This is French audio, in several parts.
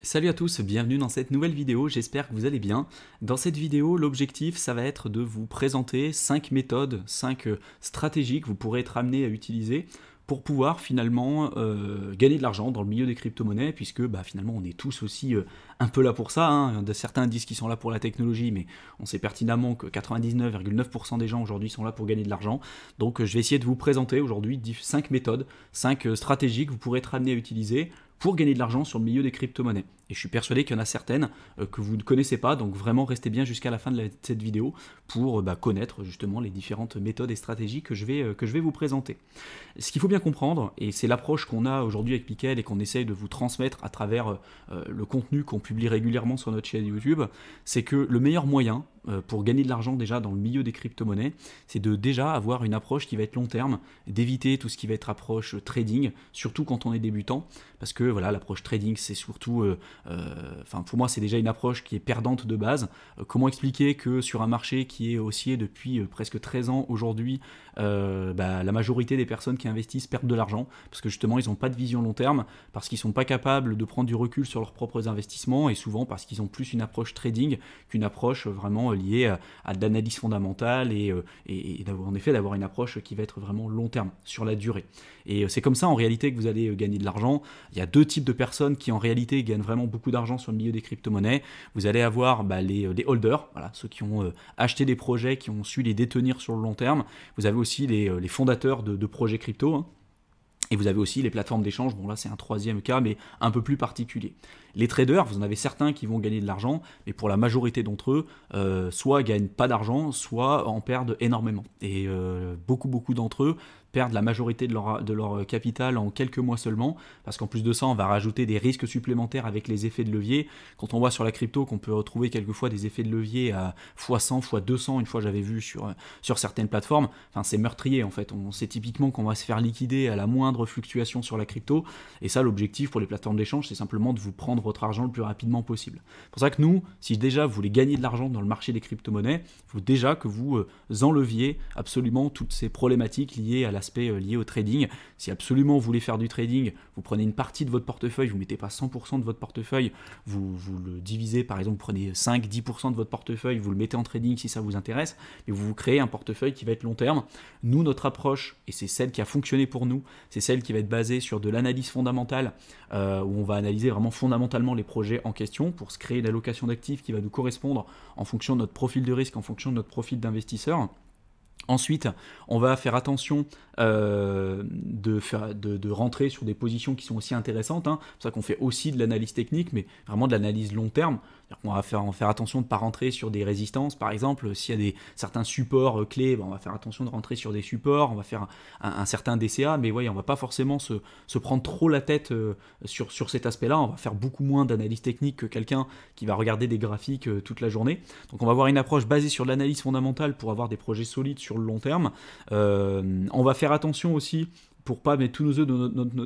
Salut à tous, bienvenue dans cette nouvelle vidéo, j'espère que vous allez bien. Dans cette vidéo, l'objectif, ça va être de vous présenter 5 méthodes, 5 euh, stratégies que vous pourrez être amené à utiliser pour pouvoir finalement euh, gagner de l'argent dans le milieu des crypto-monnaies, puisque bah, finalement on est tous aussi euh, un peu là pour ça. Hein. Certains disent qu'ils sont là pour la technologie, mais on sait pertinemment que 99,9% des gens aujourd'hui sont là pour gagner de l'argent. Donc je vais essayer de vous présenter aujourd'hui 5 méthodes, 5 euh, stratégies que vous pourrez être amené à utiliser pour gagner de l'argent sur le milieu des crypto-monnaies. Et je suis persuadé qu'il y en a certaines euh, que vous ne connaissez pas, donc vraiment restez bien jusqu'à la fin de, cette vidéo pour euh, bah, connaître justement les différentes méthodes et stratégies que je vais, que je vais vous présenter. Ce qu'il faut bien comprendre, et c'est l'approche qu'on a aujourd'hui avec Piquel et qu'on essaye de vous transmettre à travers le contenu qu'on publie régulièrement sur notre chaîne YouTube, c'est que le meilleur moyen euh, pour gagner de l'argent déjà dans le milieu des crypto-monnaies, c'est de déjà avoir une approche qui va être long terme, d'éviter tout ce qui va être approche euh, trading, surtout quand on est débutant, parce que voilà, l'approche trading, c'est surtout, euh, enfin pour moi, c'est déjà une approche qui est perdante de base. comment expliquer que sur un marché qui est haussier depuis presque 13 ans aujourd'hui, bah, la majorité des personnes qui investissent perdent de l'argent, parce que justement, ils n'ont pas de vision long terme, parce qu'ils ne sont pas capables de prendre du recul sur leurs propres investissements, et souvent parce qu'ils ont plus une approche trading qu'une approche vraiment lié euh, à, de l'analyse fondamentale et, euh, en effet d'avoir une approche qui va être vraiment long terme, sur la durée. Et euh, c'est comme ça en réalité que vous allez gagner de l'argent. Il y a deux types de personnes qui en réalité gagnent vraiment beaucoup d'argent sur le milieu des crypto-monnaies. Vous allez avoir bah, les, holders, voilà, ceux qui ont acheté des projets, qui ont su les détenir sur le long terme. Vous avez aussi les, fondateurs de, projets crypto, hein. Et vous avez aussi les plateformes d'échange, bon là c'est un troisième cas, mais un peu plus particulier. Les traders, vous en avez certains qui vont gagner de l'argent, mais pour la majorité d'entre eux, soit euh, soit gagnent pas d'argent, soit en perdent énormément. Et euh, beaucoup, beaucoup d'entre eux de la majorité de leur, de leur capital en quelques mois seulement, parce qu'en plus de ça, on va rajouter des risques supplémentaires avec les effets de levier. Quand on voit sur la crypto qu'on peut retrouver quelquefois des effets de levier à x100, x200, une fois j'avais vu sur, sur certaines plateformes, enfin c'est meurtrier en fait, on sait typiquement qu'on va se faire liquider à la moindre fluctuation sur la crypto, et ça l'objectif pour les plateformes d'échange, c'est simplement de vous prendre votre argent le plus rapidement possible. C'est pour ça que nous, si déjà vous voulez gagner de l'argent dans le marché des crypto-monnaies, il faut déjà que vous euh, enleviez absolument toutes ces problématiques liées à la euh, lié au trading. Si absolument vous voulez faire du trading, vous prenez une partie de votre portefeuille, vous ne mettez pas 100% de votre portefeuille, vous, le divisez, par exemple, prenez 5-10% de votre portefeuille, vous le mettez en trading si ça vous intéresse, et vous vous créez un portefeuille qui va être long terme. Nous, notre approche, et c'est celle qui a fonctionné pour nous, c'est celle qui va être basée sur de l'analyse fondamentale, euh, où on va analyser vraiment fondamentalement les projets en question pour se créer une allocation d'actifs qui va nous correspondre en fonction de notre profil de risque, en fonction de notre profil d'investisseur. Ensuite, on va faire attention euh, de, rentrer sur des positions qui sont aussi intéressantes. Hein. C'est pour ça qu'on fait aussi de l'analyse technique, mais vraiment de l'analyse long terme. On va faire, faire attention de ne pas rentrer sur des résistances, par exemple. S'il y a des, certains supports euh, clés, on va faire attention de rentrer sur des supports, on va faire un, certain DCA, mais voyez, ouais, on va pas forcément se, prendre trop la tête euh, sur, cet aspect-là. On va faire beaucoup moins d'analyse technique que quelqu'un qui va regarder des graphiques euh, toute la journée. Donc on va avoir une approche basée sur l'analyse fondamentale pour avoir des projets solides sur le long terme. on va faire attention aussi pour pas mettre tous nos œufs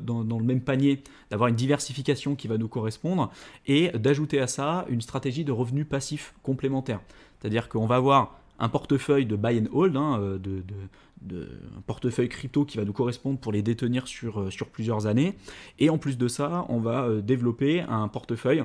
dans, le même panier, d'avoir une diversification qui va nous correspondre et d'ajouter à ça une stratégie de revenus passifs complémentaires. C'est-à-dire qu'on va avoir un portefeuille de buy and hold, hein, euh, un portefeuille crypto qui va nous correspondre pour les détenir sur, euh, sur plusieurs années. Et en plus de ça, on va euh, développer un portefeuille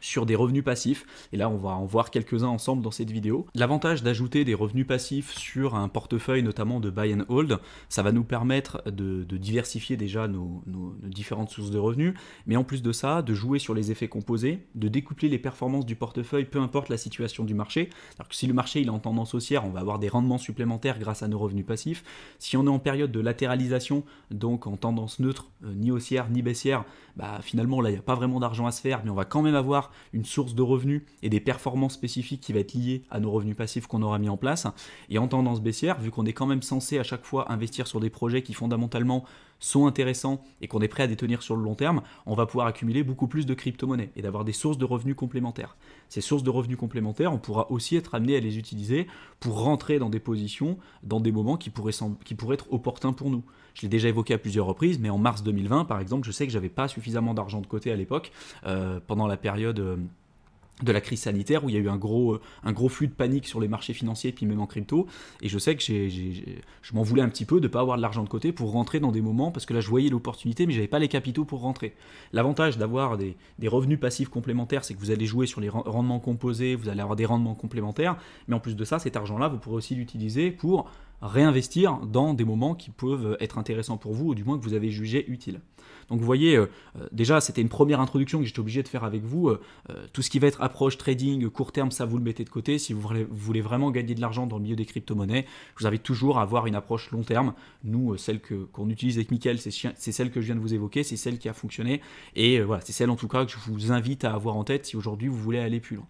sur des revenus passifs, et là on va en voir quelques-uns ensemble dans cette vidéo. L'avantage d'ajouter des revenus passifs sur un portefeuille notamment de buy and hold, ça va nous permettre de, diversifier déjà nos, différentes sources de revenus, mais en plus de ça, de jouer sur les effets composés, de découpler les performances du portefeuille, peu importe la situation du marché. Alors que si le marché il est en tendance haussière, on va avoir des rendements supplémentaires grâce à nos revenus passifs. Si on est en période de latéralisation, donc en tendance neutre, euh, ni haussière ni baissière, bah finalement là il n'y a pas vraiment d'argent à se faire, mais on va quand même avoir une source de revenus et des performances spécifiques qui va être liée à nos revenus passifs qu'on aura mis en place. Et en tendance baissière, vu qu'on est quand même censé à chaque fois investir sur des projets qui fondamentalement sont intéressants et qu'on est prêt à détenir sur le long terme, on va pouvoir accumuler beaucoup plus de crypto-monnaies et d'avoir des sources de revenus complémentaires. Ces sources de revenus complémentaires, on pourra aussi être amené à les utiliser pour rentrer dans des positions, dans des moments qui pourraient, qui être opportuns pour nous. Je l'ai déjà évoqué à plusieurs reprises, mais en mars 2020, par exemple, je sais que j'avais pas suffisamment d'argent de côté à l'époque, euh, pendant la période... Euh, de la crise sanitaire où il y a eu un gros, euh, un gros flux de panique sur les marchés financiers puis même en crypto. Et je sais que je m'en voulais un petit peu de ne pas avoir de l'argent de côté pour rentrer dans des moments parce que là je voyais l'opportunité mais j'avais pas les capitaux pour rentrer. L'avantage d'avoir des, des, revenus passifs complémentaires c'est que vous allez jouer sur les rendements composés, vous allez avoir des rendements complémentaires mais en plus de ça cet argent-là vous pourrez aussi l'utiliser pour réinvestir dans des moments qui peuvent être intéressants pour vous ou du moins que vous avez jugé utiles. Donc vous voyez, euh, euh, déjà c'était une première introduction que j'étais obligé de faire avec vous. Euh, tout ce qui va être approche trading, court terme, ça vous le mettez de côté. Si vous voulez, vraiment gagner de l'argent dans le milieu des crypto-monnaies, vous avez toujours à avoir une approche long terme. Nous, celle qu'on utilise avec Mickaël, c'est, celle que je viens de vous évoquer, c'est celle qui a fonctionné. Et voilà, c'est celle en tout cas que je vous invite à avoir en tête si aujourd'hui vous voulez aller plus loin.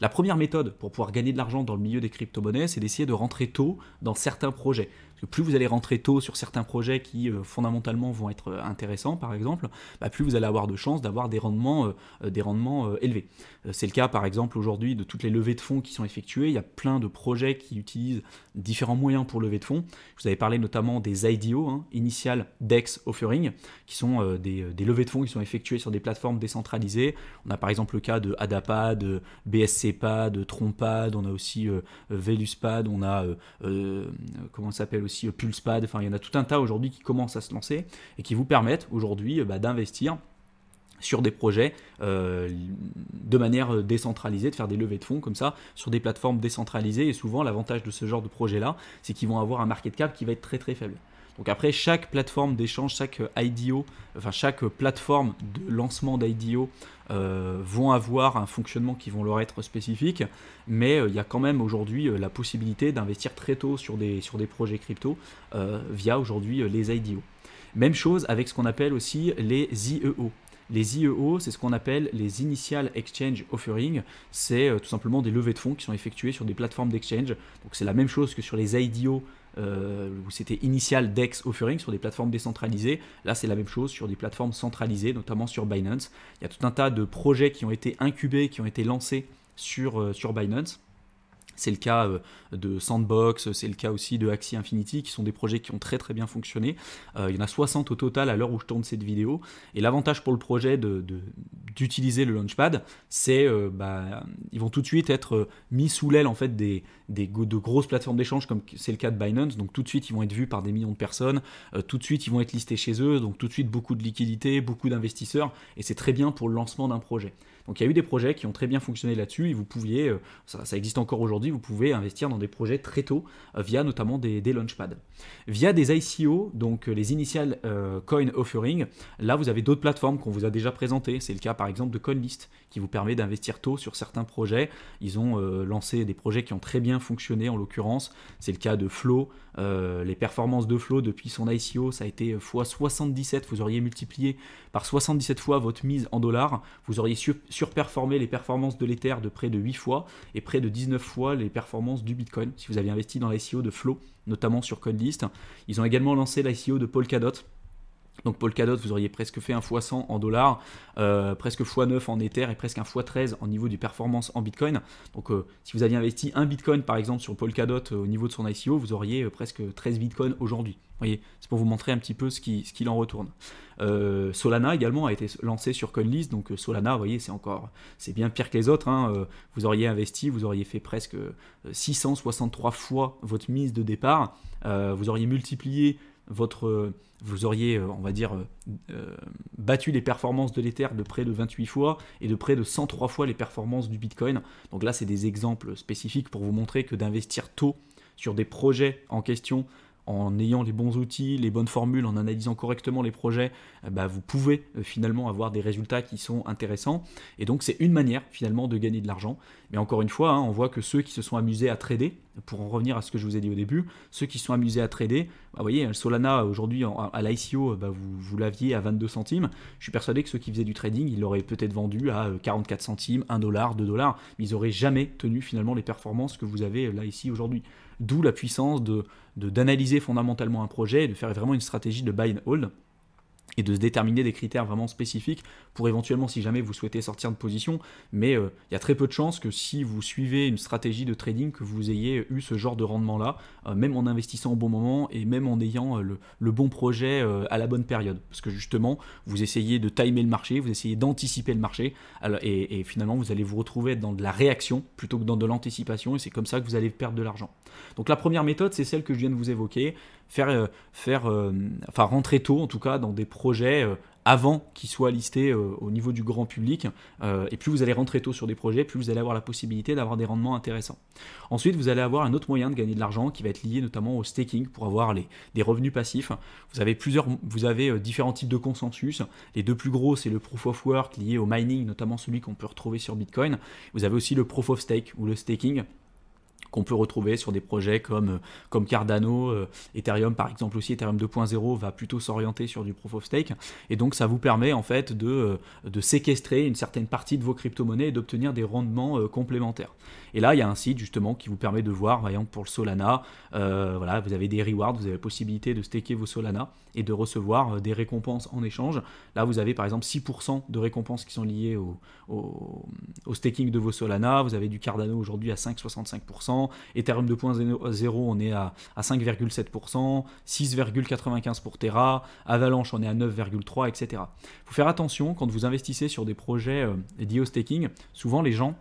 La première méthode pour pouvoir gagner de l'argent dans le milieu des crypto-monnaies, c'est d'essayer de rentrer tôt dans certains projets plus vous allez rentrer tôt sur certains projets qui euh, fondamentalement vont être euh, intéressants, par exemple, bah, plus vous allez avoir de chances d'avoir des rendements, euh, élevés. C'est le cas, par exemple, aujourd'hui de toutes les levées de fonds qui sont effectuées. Il y a plein de projets qui utilisent différents moyens pour lever de fonds. Je vous avais parlé notamment des IDO, hein, Initial Dex Offering, qui sont des, levées de fonds qui sont effectuées sur des plateformes décentralisées. On a par exemple le cas de ADAPAD, BSCPAD, Trompad, on a aussi Veluspad, on a comment ça s'appelle aussi euh, PulsePad, enfin il y en a tout un tas aujourd'hui qui commencent à se lancer et qui vous permettent aujourd'hui euh, bah, d'investir sur des projets euh, de manière décentralisée, de faire des levées de fonds comme ça, sur des plateformes décentralisées. Et souvent, l'avantage de ce genre de projet-là, c'est qu'ils vont avoir un market cap qui va être très très faible. Donc après, chaque plateforme d'échange, chaque euh, IDO, enfin chaque euh, plateforme de lancement d'IDO euh, vont avoir un fonctionnement qui vont leur être spécifique, mais il y a quand même aujourd'hui la possibilité d'investir très tôt sur des, sur des projets crypto via aujourd'hui les IDO. Même chose avec ce qu'on appelle aussi les IEO, les IEO, c'est ce qu'on appelle les Initial Exchange Offering. C'est euh, tout simplement des levées de fonds qui sont effectuées sur des plateformes d'exchange. Donc c'est la même chose que sur les IDO, euh, où c'était Initial DEX Offering, sur des plateformes décentralisées. Là, c'est la même chose sur des plateformes centralisées, notamment sur Binance. Il y a tout un tas de projets qui ont été incubés, qui ont été lancés sur, euh, sur Binance. C'est le cas euh, de Sandbox, c'est le cas aussi de Axie Infinity, qui sont des projets qui ont très très bien fonctionné. Euh, il y en a 60 au total à l'heure où je tourne cette vidéo. Et l'avantage pour le projet d'utiliser le Launchpad, c'est euh, bah, ils vont tout de suite être mis sous l'aile en fait des, de grosses plateformes d'échange, comme c'est le cas de Binance. Donc tout de suite, ils vont être vus par des millions de personnes. tout de suite, ils vont être listés chez eux. Donc tout de suite, beaucoup de liquidités, beaucoup d'investisseurs. Et c'est très bien pour le lancement d'un projet. Donc il y a eu des projets qui ont très bien fonctionné là-dessus et vous pouviez, euh, ça, existe encore aujourd'hui, vous pouvez investir dans des projets très tôt euh, via notamment des, des launchpads. Via des ICO, donc euh, les initial coin offering, là vous avez d'autres plateformes qu'on vous a déjà présentées. C'est le cas par exemple de CoinList qui vous permet d'investir tôt sur certains projets. Ils ont lancé des projets qui ont très bien fonctionné en l'occurrence. C'est le cas de Flow, euh, les performances de Flow depuis son ICO, ça a été euh, x77, vous auriez multiplié par 77 fois votre mise en dollars, vous auriez surperformé les performances de l'Ether de près de 8 fois et près de 19 fois les performances du Bitcoin si vous avez investi dans l'ICO de Flow, notamment sur CoinList. Ils ont également lancé l'ICO de Polkadot donc Polkadot, vous auriez presque fait un x100 en dollars, euh, presque x9 en Ether et presque un x13 en niveau du performance en Bitcoin. Donc euh, si vous aviez investi un Bitcoin par exemple sur Polkadot euh, au niveau de son ICO, vous auriez presque 13 Bitcoins aujourd'hui. voyez, c'est pour vous montrer un petit peu ce qu'il ce en retourne. Solana également a été lancé sur CoinList, donc Solana, vous voyez, c'est encore, c'est bien pire que les autres. Hein. vous auriez investi, vous auriez fait presque 663 fois votre mise de départ. vous auriez multiplié votre, euh, vous auriez, euh, on va dire, euh, battu les performances de l'Ether de près de 28 fois et de près de 103 fois les performances du Bitcoin. Donc là, c'est des exemples spécifiques pour vous montrer que d'investir tôt sur des projets en question, en ayant les bons outils, les bonnes formules, en analysant correctement les projets, bah, vous pouvez finalement avoir des résultats qui sont intéressants. Et donc c'est une manière finalement de gagner de l'argent. Mais encore une fois, hein, on voit que ceux qui se sont amusés à trader, pour en revenir à ce que je vous ai dit au début, ceux qui sont amusés à trader, bah, vous voyez, Solana aujourd'hui à l'ICO, bah, vous, vous l'aviez à 22 centimes. Je suis persuadé que ceux qui faisaient du trading, ils l'auraient peut-être vendu à 44 euh, centimes, 1 dollar, 2 dollars, mais ils n'auraient jamais tenu finalement les performances que vous avez euh, là ici aujourd'hui. D'où la puissance de d'analyser fondamentalement un projet et de faire vraiment une stratégie de buy and hold et de se déterminer des critères vraiment spécifiques pour éventuellement, si jamais vous souhaitez sortir de position, mais euh, il y a très peu de chances que si vous suivez une stratégie de trading, que vous ayez eu ce genre de rendement-là, euh, même en investissant au bon moment et même en ayant euh, le, bon projet à la bonne période. Parce que justement, vous essayez de timer le marché, vous essayez d'anticiper le marché, et, finalement, vous allez vous retrouver dans de la réaction plutôt que dans de l'anticipation, et c'est comme ça que vous allez perdre de l'argent. Donc la première méthode, c'est celle que je viens de vous évoquer, faire, euh, faire euh, enfin rentrer tôt en tout cas dans des projets euh, avant qu'ils soient listés au niveau du grand public. et plus vous allez rentrer tôt sur des projets, plus vous allez avoir la possibilité d'avoir des rendements intéressants. Ensuite, vous allez avoir un autre moyen de gagner de l'argent qui va être lié notamment au staking pour avoir les, des revenus passifs. Vous avez plusieurs, vous avez différents types de consensus. Les deux plus gros, c'est le proof of work lié au mining, notamment celui qu'on peut retrouver sur Bitcoin. Vous avez aussi le proof of stake ou le staking qu'on peut retrouver sur des projets comme, euh, comme Cardano, euh, Ethereum par exemple aussi, Ethereum 2.0 va plutôt s'orienter sur du Proof of Stake, et donc ça vous permet en fait de, euh, de séquestrer une certaine partie de vos crypto-monnaies et d'obtenir des rendements complémentaires. Et là, il y a un site justement qui vous permet de voir, par exemple pour le Solana, voilà, vous avez des rewards, vous avez la possibilité de staker vos Solana et de recevoir des récompenses en échange. Là, vous avez par exemple 6% de récompenses qui sont liées au, au staking de vos Solana, vous avez du Cardano aujourd'hui à 5,65%, Ethereum 2.0, on est à, à 5,7%, 6,95% pour Terra, Avalanche, on est à 9,3%, etc. Il faut faire attention quand vous investissez sur des projets euh, d'IO staking, souvent les gens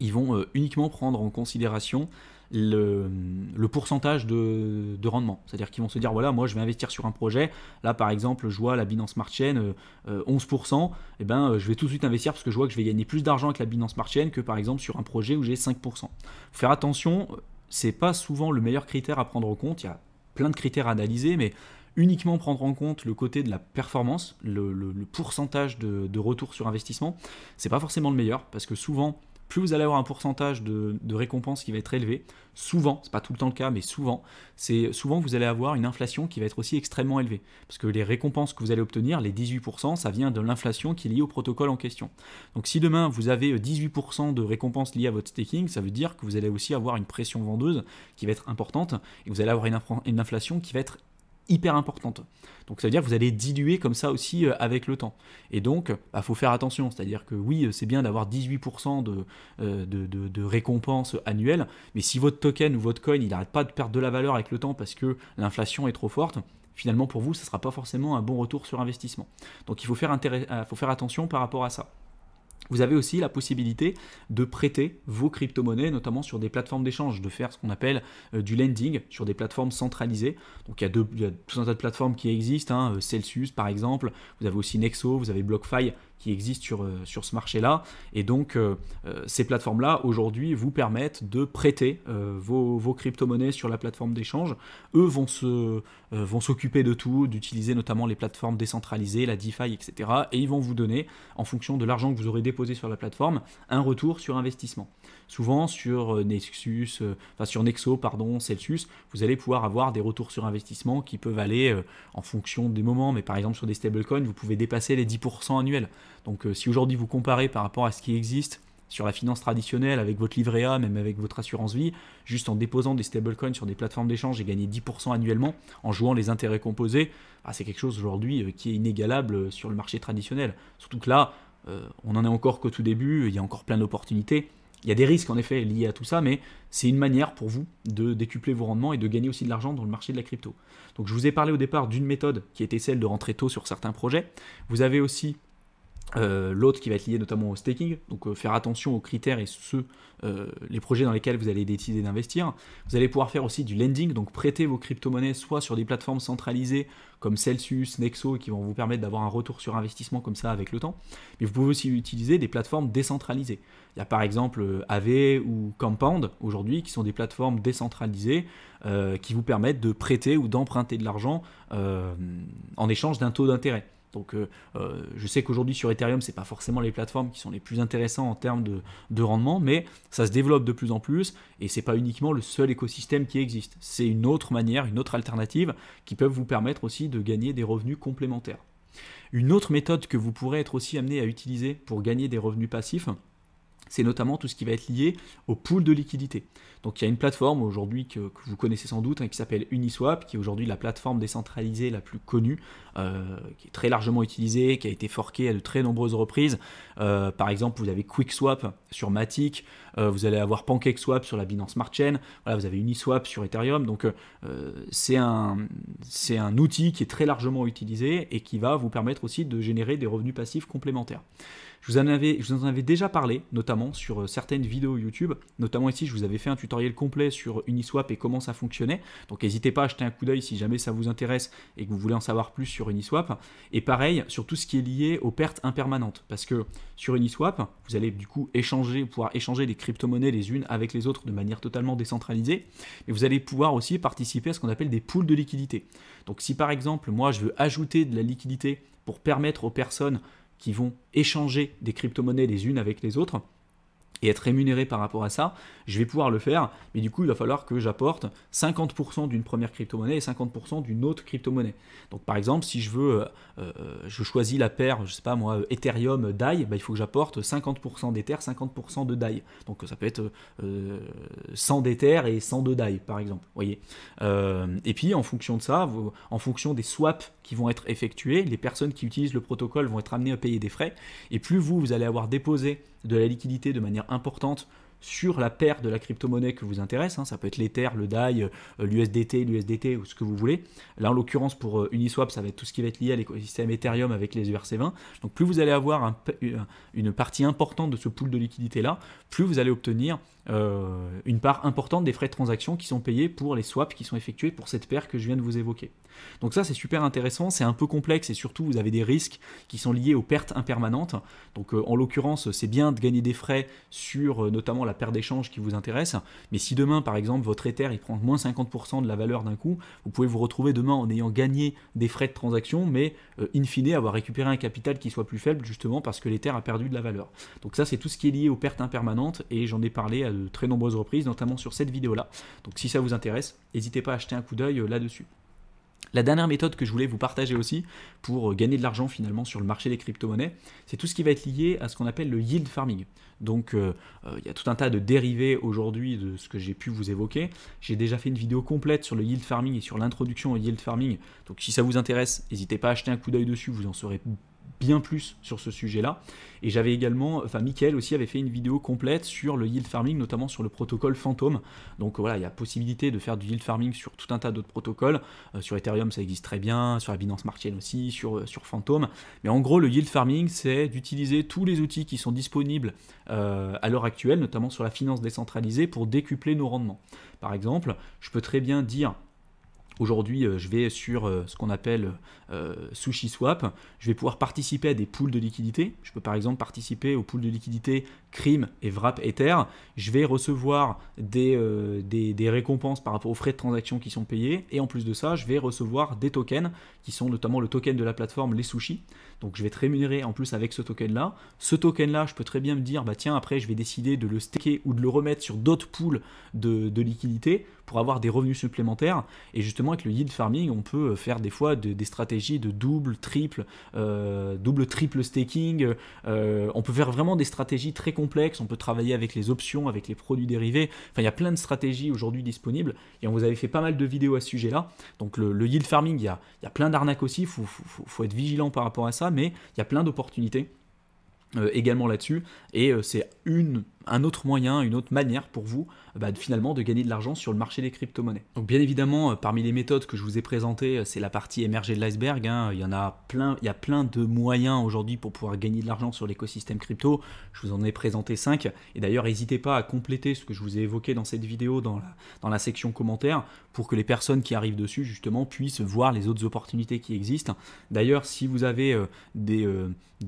ils vont euh, uniquement prendre en considération le, pourcentage de, rendement. C'est-à-dire qu'ils vont se dire, voilà, moi je vais investir sur un projet, là par exemple, je vois la Binance Smart Chain 11%, euh, et euh, eh ben, euh, je vais tout de suite investir parce que je vois que je vais gagner plus d'argent avec la Binance Smart Chain que par exemple sur un projet où j'ai 5%. faire attention, c'est pas souvent le meilleur critère à prendre en compte, il y a plein de critères à analyser, mais uniquement prendre en compte le côté de la performance, le, pourcentage de, de, retour sur investissement, c'est pas forcément le meilleur parce que souvent plus vous allez avoir un pourcentage de, récompenses récompense qui va être élevé, souvent, c'est pas tout le temps le cas, mais souvent, c'est souvent que vous allez avoir une inflation qui va être aussi extrêmement élevée. Parce que les récompenses que vous allez obtenir, les 18%, ça vient de l'inflation qui est liée au protocole en question. Donc si demain vous avez 18% euh, de récompenses liées à votre staking, ça veut dire que vous allez aussi avoir une pression vendeuse qui va être importante et vous allez avoir une, une inflation qui va être hyper importante. Donc ça veut dire que vous allez diluer comme ça aussi euh, avec le temps. Et donc, il bah, faut faire attention. C'est-à-dire que oui, euh, c'est bien d'avoir 18% euh, de, de, récompense annuelle, mais si votre token ou votre coin, il n'arrête pas de perdre de la valeur avec le temps parce que l'inflation est trop forte, finalement pour vous, ce ne sera pas forcément un bon retour sur investissement. Donc il faut faire, faut faire attention par rapport à ça. Vous avez aussi la possibilité de prêter vos crypto-monnaies, notamment sur des plateformes d'échange, de faire ce qu'on appelle euh, du lending sur des plateformes centralisées. Donc il y a, deux, tout un tas de plateformes qui existent, hein, euh, Celsius par exemple, vous avez aussi Nexo, vous avez BlockFi existent sur, euh, sur ce marché-là. Et donc, euh, euh, ces plateformes-là, aujourd'hui, vous permettent de prêter vos, vos crypto-monnaies sur la plateforme d'échange. Eux vont se vont s'occuper de tout, d'utiliser notamment les plateformes décentralisées, la DeFi, etc. Et ils vont vous donner, en fonction de l'argent que vous aurez déposé sur la plateforme, un retour sur investissement souvent sur euh, Nexus, euh, enfin sur Nexo, pardon, Celsius, vous allez pouvoir avoir des retours sur investissement qui peuvent aller euh, en fonction des moments, mais par exemple sur des stablecoins, vous pouvez dépasser les 10% annuels. Donc si aujourd'hui vous comparez par rapport à ce qui existe sur la finance traditionnelle avec votre livret A, même avec votre assurance vie, juste en déposant des stablecoins sur des plateformes d'échange et gagner 10% annuellement en jouant les intérêts composés, ah, c'est quelque chose aujourd'hui qui est inégalable sur le marché traditionnel. Surtout que là, on n'en est encore qu'au tout début, il y a encore plein d'opportunités. Il y a des risques en effet liés à tout ça, mais c'est une manière pour vous de décupler vos rendements et de gagner aussi de l'argent dans le marché de la crypto. Donc je vous ai parlé au départ d'une méthode qui était celle de rentrer tôt sur certains projets. Vous avez aussi euh, l'autre qui va être lié notamment au staking, donc euh, faire attention aux critères et ceux, euh, les projets dans lesquels vous allez décider d'investir. Vous allez pouvoir faire aussi du lending, donc prêter vos crypto-monnaies soit sur des plateformes centralisées comme Celsius, Nexo, qui vont vous permettre d'avoir un retour sur investissement comme ça avec le temps, mais vous pouvez aussi utiliser des plateformes décentralisées. Il y a par exemple Aave ou Compound aujourd'hui qui sont des plateformes décentralisées qui vous permettent de prêter ou d'emprunter de l'argent en échange d'un taux d'intérêt. Donc euh, euh, je sais qu'aujourd'hui sur Ethereum, ce n'est pas forcément les plateformes qui sont les plus intéressantes en termes de, de rendement, mais ça se développe de plus en plus et ce n'est pas uniquement le seul écosystème qui existe. C'est une autre manière, une autre alternative qui peuvent vous permettre aussi de gagner des revenus complémentaires. Une autre méthode que vous pourrez être aussi amené à utiliser pour gagner des revenus passifs, c'est notamment tout ce qui va être lié aux pools de liquidités. Donc il y a une plateforme aujourd'hui que, vous connaissez sans doute et hein, qui s'appelle Uniswap, qui est aujourd'hui la plateforme décentralisée la plus connue, euh, qui est très largement utilisée, qui a été forquée à de très nombreuses reprises. Euh, par exemple, vous avez QuickSwap sur Matic, euh, vous allez avoir PancakeSwap sur la Binance Smart Chain, vous avez Uniswap sur Ethereum. Donc c'est un, un outil qui est très largement utilisé et qui va vous permettre aussi de générer des revenus passifs complémentaires. Je vous, en avais, déjà parlé, notamment sur euh, certaines vidéos YouTube. Notamment ici, je vous avais fait un tutoriel complet sur Uniswap et comment ça fonctionnait. Donc n'hésitez pas à jeter un coup d'œil si jamais ça vous intéresse et que vous voulez en savoir plus sur Uniswap. Et pareil, sur tout ce qui est lié aux pertes impermanentes. Parce que sur Uniswap, vous allez du coup échanger, pouvoir échanger des crypto-monnaies les unes avec les autres de manière totalement décentralisée. Et vous allez pouvoir aussi participer à ce qu'on appelle des pools de liquidité. Donc si par exemple, moi, je veux ajouter de la liquidité pour permettre aux personnes qui vont échanger des crypto-monnaies les unes avec les autres être rémunéré par rapport à ça, je vais pouvoir le faire, mais du coup, il va falloir que j'apporte 50% d'une première crypto-monnaie et 50% d'une autre crypto-monnaie. Donc, par exemple, si je veux, euh, euh, je choisis la paire, je sais pas moi, Ethereum, DAI, bah, il faut que j'apporte 50% d'Ether, 50% de DAI. Donc, ça peut être 100 euh, d'Ether et 100 de DAI, par exemple. Voyez. et puis, en fonction de ça, en fonction des swaps qui vont être effectués, les personnes qui utilisent le protocole vont être amenées à payer des frais. Et plus vous, vous allez avoir déposé de la liquidité de manière importante sur la paire de la crypto-monnaie que vous intéresse. Hein. ça peut être l'Ether, le DAI, euh, l'USDT, l'USDT ou ce que vous voulez. Là, en l'occurrence, pour euh, Uniswap, ça va être tout ce qui va être lié à l'écosystème Ethereum avec les urc e 20 Donc, plus vous allez avoir euh, une partie importante de ce pool de liquidité-là, plus vous allez obtenir une part importante des frais de transaction qui sont payés pour les swaps qui sont effectués pour cette paire que je viens de vous évoquer. Donc ça c'est super intéressant, c'est un peu complexe et surtout vous avez des risques qui sont liés aux pertes impermanentes. Donc en l'occurrence c'est bien de gagner des frais sur notamment la perte d'échange qui vous intéresse. Mais si demain, par exemple, votre Ether il prend moins 50% de la valeur d'un coup, vous pouvez vous retrouver demain en ayant gagné des frais de transaction, mais euh, in fine avoir récupéré un capital qui soit plus faible justement parce que l'Ether a perdu de la valeur. Donc ça, c'est tout ce qui est lié aux pertes impermanentes et j'en ai parlé à de très nombreuses reprises, notamment sur cette vidéo-là. Donc si ça vous intéresse, n'hésitez pas à acheter un coup d'œil euh, là-dessus. La dernière méthode que je voulais vous partager aussi pour euh, gagner de l'argent finalement sur le marché des crypto-monnaies, c'est tout ce qui va être lié à ce qu'on appelle le yield farming. Donc euh, euh, il y a tout un tas de dérivés aujourd'hui de ce que j'ai pu vous évoquer. J'ai déjà fait une vidéo complète sur le yield farming et sur l'introduction au yield farming. Donc si ça vous intéresse, n'hésitez pas à acheter un coup d'œil dessus, vous en saurez bien plus sur ce sujet-là. Et j'avais également, enfin Mickaël aussi avait fait une vidéo complète sur le yield farming, notamment sur le protocole Phantom. Donc voilà, il y a possibilité de faire du yield farming sur tout un tas d'autres protocoles. Euh, sur Ethereum, ça existe très bien, sur la Binance Smart aussi, sur, euh, sur Phantom. Mais en gros, le yield farming, c'est d'utiliser tous les outils qui sont disponibles euh, à l'heure actuelle, notamment sur la finance décentralisée, pour décupler nos rendements. Par exemple, je peux très bien dire Aujourd'hui, euh, je vais sur euh, ce qu'on appelle euh, Sushi Swap. Je vais pouvoir participer à des pools de liquidités. Je peux par exemple participer aux pools de liquidités « CRIM et WRAP Ether. Je vais recevoir des, récompenses par rapport aux frais de transaction qui sont payés. Et en plus de ça, je vais recevoir des tokens qui sont notamment le token de la plateforme, les sushis. Donc je vais être rémunéré en plus avec ce token-là. Ce token-là, je peux très bien me dire, bah tiens, après, je vais décider de le staker ou de le remettre sur d'autres pools de, de pour avoir des revenus supplémentaires. Et justement, avec le yield farming, on peut euh, faire des fois des stratégies de double, triple, euh, double, triple staking. Euh, on peut faire vraiment des stratégies très complexes. On peut travailler avec les options, avec les produits dérivés. Enfin, il y a plein de stratégies aujourd'hui disponibles. Et on vous avait fait pas mal de vidéos à ce sujet-là. Donc, le, yield farming, il y a, plein d'arnaques aussi. Il faut, être vigilant par rapport à ça. Mais il y a plein d'opportunités. également là-dessus. Et c'est une un autre moyen, une autre manière pour vous bah, finalement de gagner de l'argent sur le marché des crypto-monnaies. Donc bien évidemment, euh, parmi les méthodes que je vous ai présentées, euh, c'est la partie émergée de l'iceberg. Hein. Il y en a plein, il y plein de moyens aujourd'hui pour pouvoir gagner de l'argent sur l'écosystème crypto. Je vous en ai présenté cinq. Et d'ailleurs, n'hésitez pas à compléter ce que je vous ai évoqué dans cette vidéo dans la, section commentaires pour que les personnes qui arrivent dessus justement puissent voir les autres opportunités qui existent. D'ailleurs, si vous avez euh, des,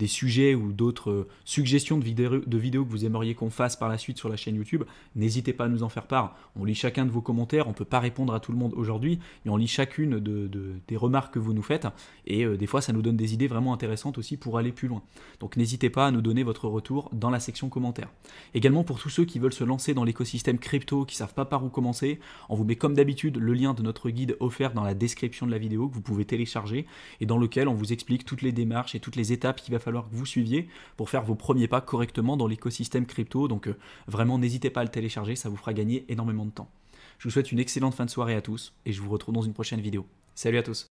sujets ou d'autres suggestions de vidéos que vous aimeriez qu'on fasse, par la suite sur la chaîne YouTube. N'hésitez pas à nous en faire part. On lit chacun de vos commentaires, on peut pas répondre à tout le monde aujourd'hui, mais on lit chacune de, des remarques que vous nous faites, et euh, des fois ça nous donne des idées vraiment intéressantes aussi pour aller plus loin. Donc n'hésitez pas à nous donner votre retour dans la section commentaires. Également pour tous ceux qui veulent se lancer dans l'écosystème crypto, qui savent pas par où commencer, on vous met comme d'habitude le lien de notre guide offert dans la description de la vidéo que vous pouvez télécharger et dans lequel on vous explique toutes les démarches et toutes les étapes qu'il va falloir que vous suiviez pour faire vos premiers pas correctement dans l'écosystème crypto, donc euh, vraiment, n'hésitez pas à le télécharger, ça vous fera gagner énormément de temps. Je vous souhaite une excellente fin de soirée à tous et je vous retrouve dans une prochaine vidéo. Salut à tous